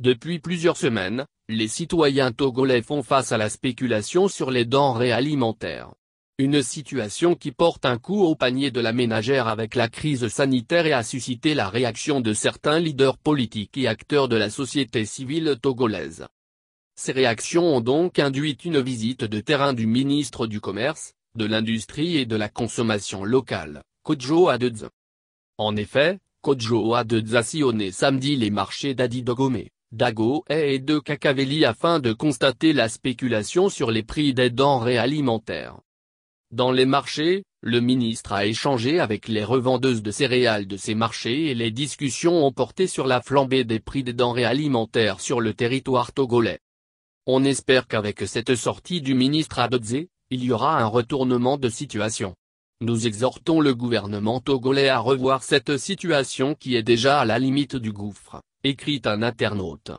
Depuis plusieurs semaines, les citoyens togolais font face à la spéculation sur les denrées alimentaires. Une situation qui porte un coup au panier de la ménagère avec la crise sanitaire et a suscité la réaction de certains leaders politiques et acteurs de la société civile togolaise. Ces réactions ont donc induit une visite de terrain du ministre du Commerce, de l'Industrie et de la Consommation locale, Kojo Adedze. En effet, Kodjo Adedze a sillonné samedi les marchés d'Adi Dago et de Cacavelli afin de constater la spéculation sur les prix des denrées alimentaires. Dans les marchés, le ministre a échangé avec les revendeuses de céréales de ces marchés et les discussions ont porté sur la flambée des prix des denrées alimentaires sur le territoire togolais. On espère qu'avec cette sortie du ministre Adodze, il y aura un retournement de situation. Nous exhortons le gouvernement togolais à revoir cette situation qui est déjà à la limite du gouffre écrit un internaute.